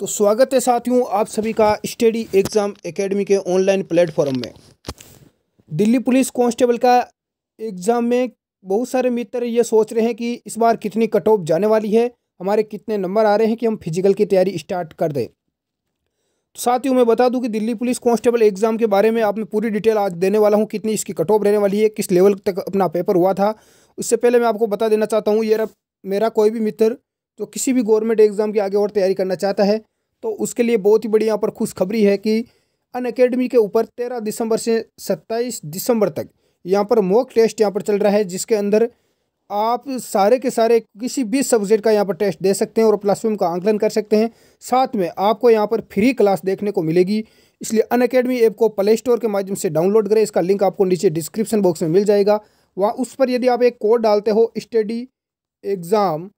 तो स्वागत है साथियों आप सभी का स्टडी एग्ज़ाम एकेडमी के ऑनलाइन प्लेटफॉर्म में दिल्ली पुलिस कांस्टेबल का एग्ज़ाम में बहुत सारे मित्र ये सोच रहे हैं कि इस बार कितनी कट ऑफ जाने वाली है हमारे कितने नंबर आ रहे हैं कि हम फिजिकल की तैयारी स्टार्ट कर दें तो साथियों मैं बता दूं कि दिल्ली पुलिस कांस्टेबल एग्ज़ाम के बारे में आप मैं पूरी डिटेल आज देने वाला हूँ कितनी इसकी कट ऑफ रहने वाली है किस लेवल तक अपना पेपर हुआ था उससे पहले मैं आपको बता देना चाहता हूँ ये मेरा कोई भी मित्र जो किसी भी गवर्नमेंट एग्ज़ाम की आगे और तैयारी करना चाहता है तो उसके लिए बहुत ही बड़ी यहाँ पर खुशखबरी है कि अन अकेडमी के ऊपर तेरह दिसंबर से सत्ताईस दिसंबर तक यहाँ पर मॉक टेस्ट यहाँ पर चल रहा है जिसके अंदर आप सारे के सारे किसी भी सब्जेक्ट का यहाँ पर टेस्ट दे सकते हैं और प्लस वन का आंकलन कर सकते हैं साथ में आपको यहाँ पर फ्री क्लास देखने को मिलेगी इसलिए अन अकेडमी ऐप को प्ले स्टोर के माध्यम से डाउनलोड करें इसका लिंक आपको नीचे डिस्क्रिप्शन बॉक्स में मिल जाएगा वहाँ उस पर यदि आप एक कोड डालते हो स्टडी एग्ज़ाम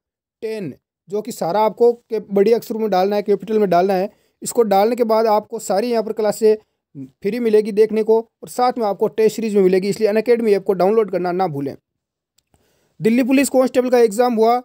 टेन जो कि सारा आपको के बड़ी अक्षर में डालना है कैपिटल में डालना है इसको डालने के बाद आपको सारी यहाँ पर क्लासे फ्री मिलेगी देखने को और साथ में आपको टेस्ट सीरीज में मिलेगी इसलिए अन अकेडमी ऐप को डाउनलोड करना ना भूलें दिल्ली पुलिस कॉन्स्टेबल का एग्ज़ाम हुआ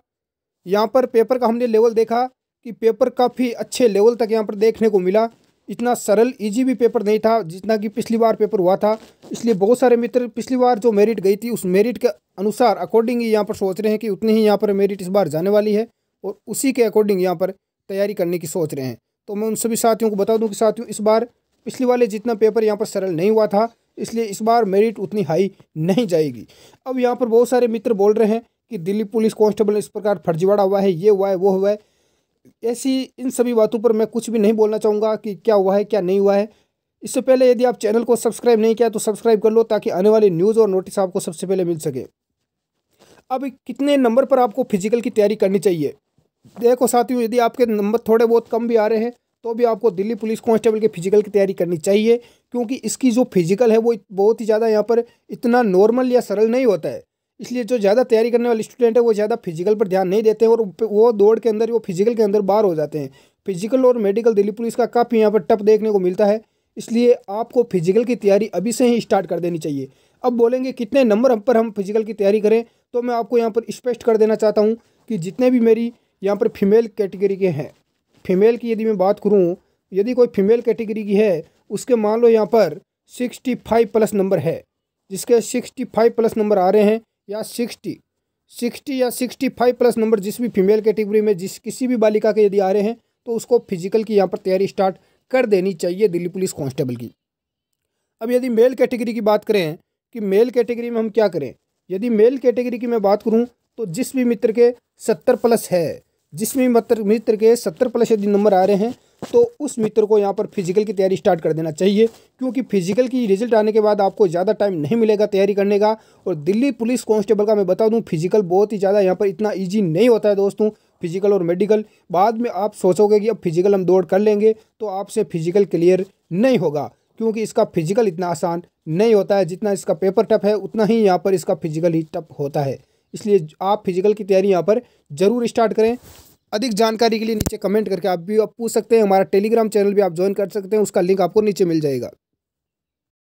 यहाँ पर पेपर का हमने लेवल देखा कि पेपर काफ़ी अच्छे लेवल तक यहाँ पर देखने को मिला इतना सरल इजी भी पेपर नहीं था जितना कि पिछली बार पेपर हुआ था इसलिए बहुत सारे मित्र पिछली बार जो मेरिट गई थी उस मेरिट के अनुसार अकॉर्डिंग ही यहाँ पर सोच रहे हैं कि उतनी ही यहाँ पर मेरिट इस बार जाने वाली है और उसी के अकॉर्डिंग यहाँ पर तैयारी करने की सोच रहे हैं तो मैं उन सभी साथियों को बता दूं कि साथियों इस बार पिछले वाले जितना पेपर यहाँ पर सरल नहीं हुआ था इसलिए इस बार मेरिट उतनी हाई नहीं जाएगी अब यहाँ पर बहुत सारे मित्र बोल रहे हैं कि दिल्ली पुलिस कॉन्स्टेबल इस प्रकार फर्जीवाड़ा हुआ है ये हुआ है वो हुआ है ऐसी इन सभी बातों पर मैं कुछ भी नहीं बोलना चाहूँगा कि क्या हुआ है क्या नहीं हुआ है इससे पहले यदि आप चैनल को सब्सक्राइब नहीं किया तो सब्सक्राइब कर लो ताकि आने वाली न्यूज़ और नोटिस आपको सबसे पहले मिल सके अब कितने नंबर पर आपको फिजिकल की तैयारी करनी चाहिए देखो साथियों यदि आपके नंबर थोड़े बहुत कम भी आ रहे हैं तो भी आपको दिल्ली पुलिस कांस्टेबल के फिजिकल की तैयारी करनी चाहिए क्योंकि इसकी जो फिजिकल है वो बहुत ही ज़्यादा यहाँ पर इतना नॉर्मल या सरल नहीं होता है इसलिए जो ज़्यादा तैयारी करने वाले स्टूडेंट है वो ज़्यादा फिजिकल पर ध्यान नहीं देते हैं और वो दौड़ के अंदर वो फिजिकल के अंदर बाहर हो जाते हैं फिजिकल और मेडिकल दिल्ली पुलिस का काफ़ी यहाँ पर टप देखने को मिलता है इसलिए आपको फिजिकल की तैयारी अभी से ही स्टार्ट कर देनी चाहिए अब बोलेंगे कितने नंबर पर हम फिजिकल की तैयारी करें तो मैं आपको यहाँ पर स्पष्ट कर देना चाहता हूँ कि जितने भी मेरी यहाँ पर फीमेल कैटेगरी के हैं फीमेल की यदि मैं बात करूँ यदि कोई फीमेल कैटेगरी की है उसके मान लो यहाँ पर सिक्सटी फाइव प्लस नंबर है जिसके सिक्सटी फाइव प्लस नंबर आ रहे हैं या सिक्सटी सिक्सटी या सिक्सटी फाइव प्लस नंबर जिस भी फीमेल कैटेगरी में जिस किसी भी बालिका के यदि आ रहे हैं तो उसको फिजिकल की यहाँ पर तैयारी स्टार्ट कर देनी चाहिए दिल्ली पुलिस कॉन्स्टेबल की अब यदि मेल कैटेगरी की बात करें कि मेल कैटेगरी में हम क्या करें यदि मेल कैटेगरी की मैं बात करूँ तो जिस भी मित्र के सत्तर प्लस है जिसमें मित्र मित्र के सत्तर प्लस यदि नंबर आ रहे हैं तो उस मित्र को यहाँ पर फिजिकल की तैयारी स्टार्ट कर देना चाहिए क्योंकि फिजिकल की रिजल्ट आने के बाद आपको ज़्यादा टाइम नहीं मिलेगा तैयारी करने का और दिल्ली पुलिस कांस्टेबल का मैं बता दूँ फिजिकल बहुत ही ज़्यादा यहाँ पर इतना ईजी नहीं होता है दोस्तों फिजिकल और मेडिकल बाद में आप सोचोगे कि अब फिजिकल हम दौड़ कर लेंगे तो आपसे फिजिकल क्लियर नहीं होगा क्योंकि इसका फिजिकल इतना आसान नहीं होता है जितना इसका पेपर टफ है उतना ही यहाँ पर इसका फिजिकल ही टफ होता है इसलिए आप फिजिकल की तैयारी यहाँ पर ज़रूर स्टार्ट करें अधिक जानकारी के लिए नीचे कमेंट करके आप भी आप पूछ सकते हैं हमारा टेलीग्राम चैनल भी आप ज्वाइन कर सकते हैं उसका लिंक आपको नीचे मिल जाएगा